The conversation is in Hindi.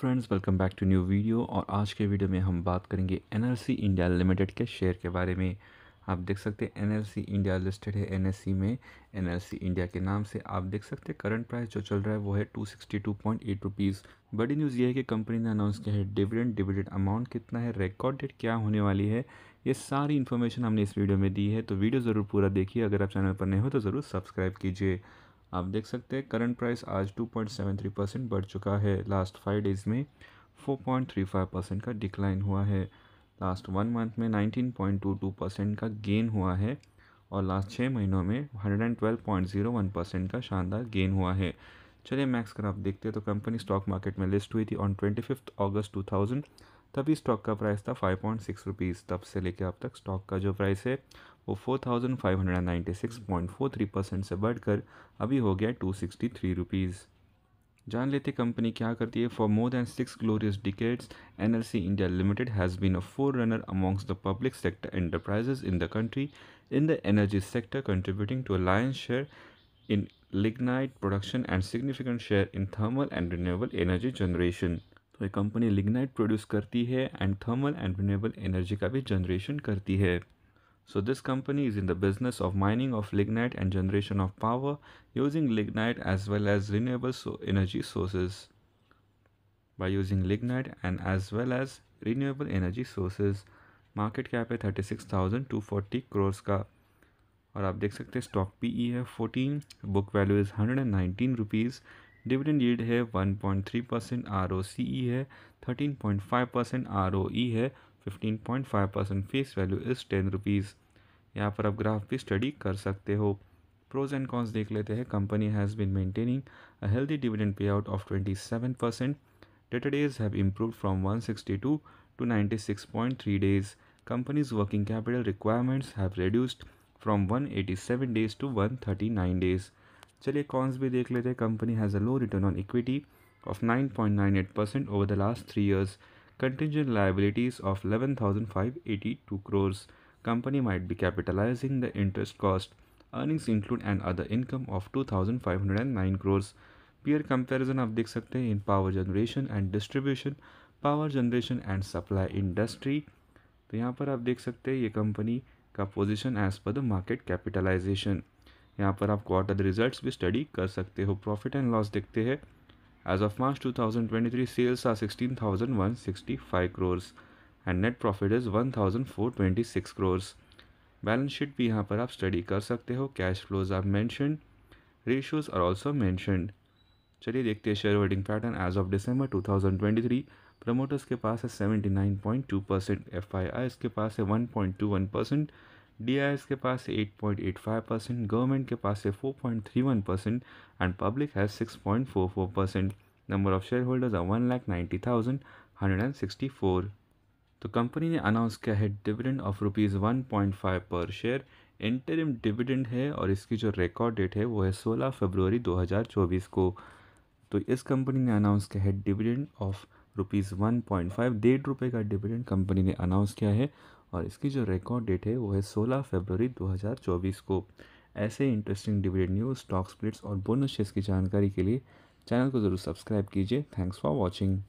Friends welcome back to new video और आज के वीडियो में हम बात करेंगे सी इंडिया लिमिटेड के शेयर के बारे में आप देख सकते हैं सी इंडिया लिस्टेड है सी में सी इंडिया के नाम से आप देख सकते हैं करंट प्राइस जो चल रहा है वो है two sixty two point eight rupees बड़ी न्यूज़ ये है कि कंपनी ने अनाउंस किया है डिविडेंड डिविडेंड अमाउंट कितना है रिकॉर्ड डेट क्या होने वाली है ये सारी इन्फॉर्मेशन हमने इस वीडियो में दी है तो वीडियो ज़रूर पूरा देखिए अगर आप चैनल पर नहीं हो तो ज़रूर सब्सक्राइब कीजिए आप देख सकते हैं करंट प्राइस आज 2.73 परसेंट बढ़ चुका है लास्ट फाइव डेज़ में 4.35 परसेंट का डिक्लाइन हुआ है लास्ट वन मंथ में 19.22 परसेंट का गेन हुआ है और लास्ट छः महीनों में 112.01 परसेंट का शानदार गेन हुआ है चलिए मैक्स कर आप देखते हैं तो कंपनी स्टॉक मार्केट में लिस्ट हुई थी on twenty fifth August two thousand तभी स्टॉक का प्राइस था फाइव पॉइंट सिक्स रुपीज़ तब से लेकर अब तक स्टॉक का जो प्राइस है वो 4596.43 परसेंट से बढ़कर अभी हो गया टू सिक्सटी थ्री रुपीज़ जान लेते कंपनी क्या करती है for more than six glorious decades NLC India limited has been a forerunner amongst the public sector enterprises in the country in the energy sector contributing to alliance share in lignite production and significant share in thermal and renewable energy generation तो ये कंपनी लिग्नाइट प्रोड्यूस करती है and thermal and renewable energy का भी जनरेशन करती है So this company is in the business of mining of lignite and generation of power using lignite as well as renewable so energy sources. By using lignite and as well as renewable energy sources, market cap is 36,240 crores ka. Two forty crores का और आप देख सकते हैं स्टॉक पी ई है fourteen book value is hundred and nineteen rupees dividend yield है one point three percent R है thirteen point five percent R है 15.5 percent face value is ten rupees यहाँ पर आप ग्राफ भी स्टडी कर सकते हो प्रोज एंड कॉन्स देख लेते हैं company has been maintaining a healthy dividend pay out of twenty seven percent debtor days have improve from sixty two to six point three days company's working capital requirements have reduced from seven days to one thirty nine days चलिए कॉन्स भी देख लेते हैं company has a low return on equity of nine nine point eight percent over the last three years contingent liabilities of 11,582 crores. Company might be capitalizing the interest cost. Earnings include an other income of 2,509 crores. Peer comparison of देख सकते in power generation and distribution, power generation and supply industry. तो यहाँ पर आप देख सकते हैं ये कंपनी का position as per the market capitalisation यहाँ पर आप क्वार्टर रिजल्ट्स भी स्टडी कर सकते हो प्रॉफिट एंड लॉस देखते हैं As of March 2023, sales are 16,165 crores and net profit is one thousand four twenty six crores balance sheet भी यहाँ पर आप स्टडी कर सकते हो cash flows are mentioned. Ratios are also mentioned चलिए देखते हैं shareholding pattern as of twenty 2023 promoters के पास है 79.2 परसेंट एफ इसके पास है 1.21 परसेंट डी के पास 8.85 परसेंट गवर्नमेंट के पास है 4.31 परसेंट एंड पब्लिक है 6.44 percent number of share holders are one lakh ninety thousand hundred and sixty four तो कंपनी ने अनाउंस किया है dividend of rupees one point five per share interim dividend है और इसकी जो रिकॉर्ड डेट है वो है सोलह फरवरी दो हज़ार चौबीस को तो इस कंपनी ने अनाउंस किया है dividend of rupees one point five डेढ़ रुपये का डिविडेंड कंपनी ने अनाउंस किया है और इसकी जो रिकॉर्ड डेट है वो है 16 फरवरी 2024 को ऐसे interesting dividend news stock splits और बोनस शेयर्स की जानकारी के लिए चैनल को ज़रूर सब्सक्राइब कीजिए थैंक्स फॉर वॉचिंग